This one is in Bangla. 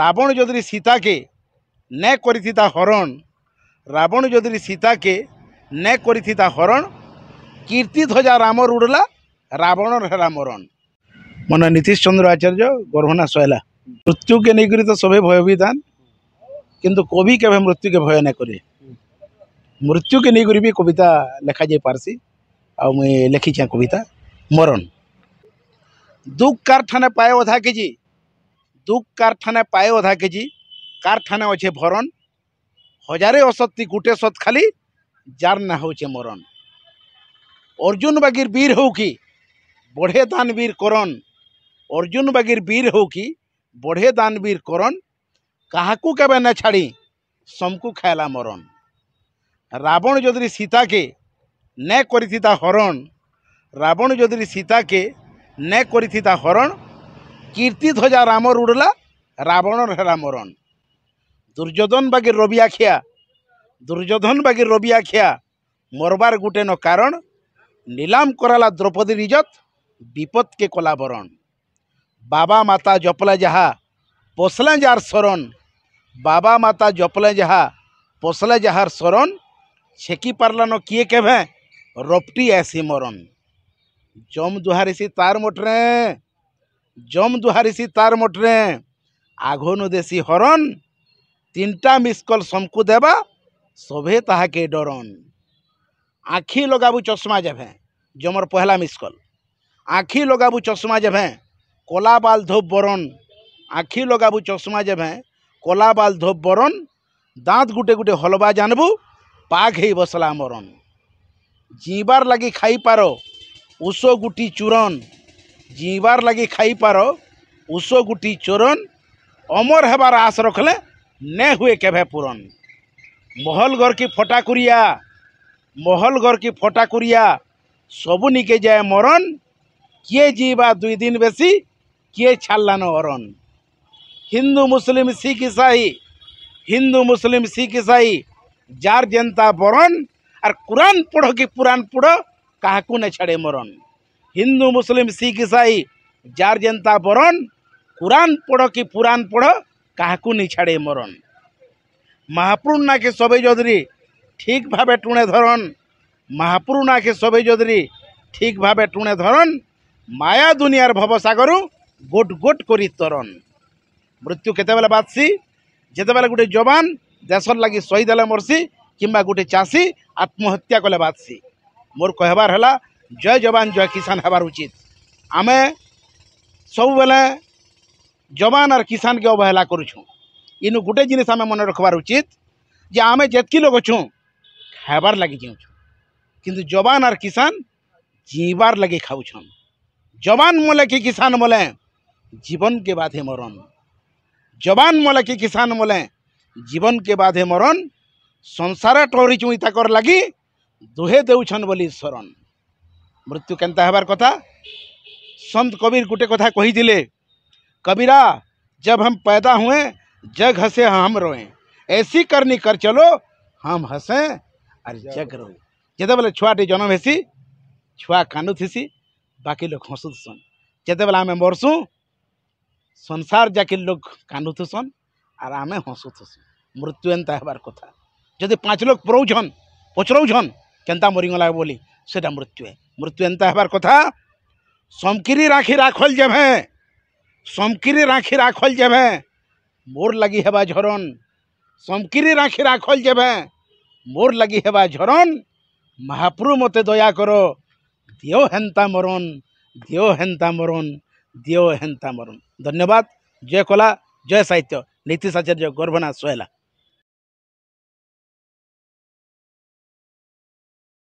রাবণ যদি সীতাকে নে করি তা হরণ রাবণ যদি সীতাকে নে করি তা হরণ কীর্তি ধ্বজা রামর উড়লা রাবণর হেলা মরণ মানে নীতিশ চন্দ্র আচার্য গর্ভনা সহলা মৃত্যুকে নেইকরি তো সবে ভয়ভীত হন কিন্তু কবি কেবে মৃত্যুকে ভয় না করে মৃত্যুকে নেইকরি বি কবিতা লেখা যাই পারছি আমি লেখিছি কবিতা মরণ দুঃখ ଦୁଃଖ କାର୍ অধা কেজি ତୁକ୍ କାରଖାନା ପାଏ ଅଧା କେଜି କାରଖାନା ଅଛେ ଭରନ୍ ହଜାରେ ଅସତ୍ତି ଗୁଟେ ସତ୍ ଖାଲି ଯାର୍ ନା ହଉଛେ ମରନ୍ ଅର୍ଜୁନ ବାଗିର୍ ବୀର ହଉ କି ବଢ଼େ ଦାନ ବୀର କରନ୍ ଅର୍ଜୁନ ବାଗିର୍ ବୀର ହଉ କି ବଢ଼େ ଦାନ ବୀର କରନ୍ କାହାକୁ କେବେ ନା ଛାଡ଼ି ସମକୁ ଖାଇଲା ମରନ୍ ରାବଣ ଯଦି ସୀତାକେ ନେ କରିଥିତା ହରଣ ରାବଣ ଯଦି ସୀତାକେ ନେ କରିଥିତା ହରଣ କୀର୍ତ୍ତି ଧଜା ରାମର ଉଡ଼ଲା ରାବଣର ହେଲା ମରଣ ଦୁର୍ଯ୍ୟୋଧନ ବାକି ରବି ଆଖିଆ ଦୁର୍ଯ୍ୟୋଧନ ବାକି ରବି ଆଖିଆ ମରବାର ଗୁଟେ ନ କାରଣ ନିଲାମ କରାଲା ଦ୍ରୌପଦୀ ଇଜତ ବିପଦକେ କଲା ବରଣ ବାବା ମାତା ଜପଲା ଯାହା ପସଲା ଯାହାର ଶରଣ ବାବା ମାତା ଜପଲା ଯାହା ପସଲା ଯାହାର ଶରଣ ଛେକି ପାରିଲାନ କିଏ କେଭେ ରପ୍ଟି ଆସି ମରଣ ଜମ ଦୁହାରିସି ତାର ମୋଟରେ জম দুহারিছি তার মঠরে আঘনু দেশি হরণ তিনটা মিসকল সমকু দেবা সভে তাহাকে ডরন আখি লগাবু চশমা যেভে জমর পহলা মিসকল আখি লগাবু চশমা যেভে কলা বাল ধোপ বরণ আখি লগাবু চশমা যেভে কলা বাল ধোপ বরণ দাঁত গুটে গুটে হলবা জানবু পাক হেই বসলা মরণ জিবার লাগি খাই খাইপার উষ গুটি চূরণ जीवार लगी खाई पारो उस गुटी चोरन अमर हेबार आस रखले ने हुए केभे पूरण महल घर की फटाकुरिया महल घर की फटाकुरिया सबु निके जाए मरण किए जीवा दुई दिन बेसी किए छाल्लान हरण हिंदू मुस्लिम सिख ईसाई হিন্দু মুসলিম শিখ ইসাই যার যেন্তা বরণ আর কোরআন পড়ো কি পুরাণ পড়ো কাহাকু না ছাড়ে মরণ হিন্দু মুসলিম শিখ ইসাই যার যেন্তা বরণ কোরআন পড় কি পুরাণ পড় কাহাকু নি ছাড়ে মরণ মাহাপুরুণাকে সবে যদি ঠিকভাবে টুণে ধরন মহাপুরু মাহাপুরুণাকে সবে যদি ঠিকভাবে টুণে ধরন মায়া দুনিয়ার ভবসাগর গোট গোট করি তরণ মৃত্যু কেতবেলে বাঁচছি যেতবেলে গোটে জবান দেশর লাগি শহীদ হলে মরছি কিংবা গোটে চাষী আত্মহত্যা কলে বাঁচছি মোর কহবার হলা जय जवान जय किसान होबार उचित आम सब बेले जवान आर किसान के अवहेला करुँ इन गोटे जिनस आम मन रखबार उचित जे आमे जितकी लोग अच्छू खाबार लगे छु किंतु जवान आर किसान जीवार लगे खाऊन जवान मोले कि किसान मोले जीवन के बाद है मरण जवान मोले कि किसान मोले जीवन के बाद है मरण संसार टहरीचु इताकर लगी दुहे देवन बोली शरण मृत्यु के हबार कथा संत कबीर गोटे कथा कही कबीरा जब हम पैदा हुए जग हसे हम रोए ऐसी करनी कर चलो हम हसे और जग रो जिते बोले छुआटे जन्म हैसी छुआ कानू थीसी बाकी लोग हसुदसन जिते बेले आम मरसु संसार जाके लोग कानू थसन आर आम हसुथसन मृत्यु एंता हबार कथा जदि पाँच लोग पुरौन पचरौन के मरीगला बोली सेटा मृत्यु है मृत्यु एंता हबार कथा समकिरी राखी राखल जेभे समकिरी राखी राखल जेभे मोर लगी हेबा झरन समकिरी राखी राखल जेभे मोर लगी हेबा झरन महाप्रु मत दया करो दियो हेन्ता मरन दियो हेन्ता मरन दियो हेन्ता मरन धन्यवाद जय कला जय साहित्य नीति साचार्य गर्भना सोहेला